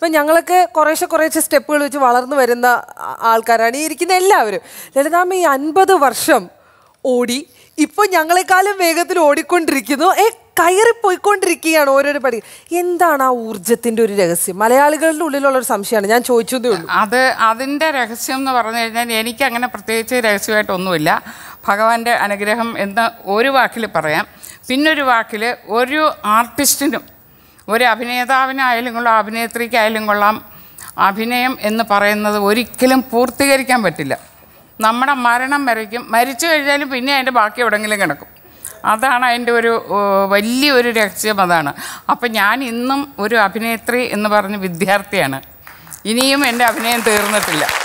അപ്പം ഞങ്ങളൊക്കെ കുറേശ്ശെ കുറേശ്ശെ സ്റ്റെപ്പുകൾ വെച്ച് വളർന്നു വരുന്ന ആൾക്കാരാണ് ഈ ഇരിക്കുന്ന എല്ലാവരും ലളിതാമ്മ ഈ അൻപത് വർഷം ഓടി ഇപ്പോൾ ഞങ്ങളെക്കാളും വേഗത്തിൽ ഓടിക്കൊണ്ടിരിക്കുന്നു ഏ കയറി പോയിക്കൊണ്ടിരിക്കുകയാണ് ഓരോരോ പടി എന്താണ് ആ ഊർജത്തിന്റെ ഒരു രഹസ്യം മലയാളികളുടെ ഉള്ളിലുള്ള ഒരു സംശയമാണ് ഞാൻ ചോദിച്ചതേ ഉള്ളൂ അത് അതിൻ്റെ രഹസ്യം എന്ന് പറഞ്ഞു കഴിഞ്ഞാൽ എനിക്ക് അങ്ങനെ പ്രത്യേകിച്ച് രഹസ്യമായിട്ടൊന്നുമില്ല ഭഗവാന്റെ അനുഗ്രഹം എന്ന് ഒരു വാക്കിൽ പറയാം പിന്നൊരു വാക്കിൽ ഒരു ആർട്ടിസ്റ്റിനും ഒരു അഭിനേതാവിനായാലും കൊള്ളാം അഭിനേത്രിക്കായാലും കൊള്ളാം അഭിനയം എന്ന് പറയുന്നത് ഒരിക്കലും പൂർത്തീകരിക്കാൻ പറ്റില്ല നമ്മുടെ മരണം വരയ്ക്കും മരിച്ചു കഴിഞ്ഞാലും പിന്നെ അതിൻ്റെ ബാക്കി എവിടെങ്കിലും കിടക്കും അതാണ് അതിൻ്റെ ഒരു വലിയൊരു രഹസ്യം അതാണ് അപ്പം ഞാൻ ഇന്നും ഒരു അഭിനേത്രി എന്ന് പറഞ്ഞ് വിദ്യാർത്ഥിയാണ് ഇനിയും എൻ്റെ അഭിനയം തീർന്നിട്ടില്ല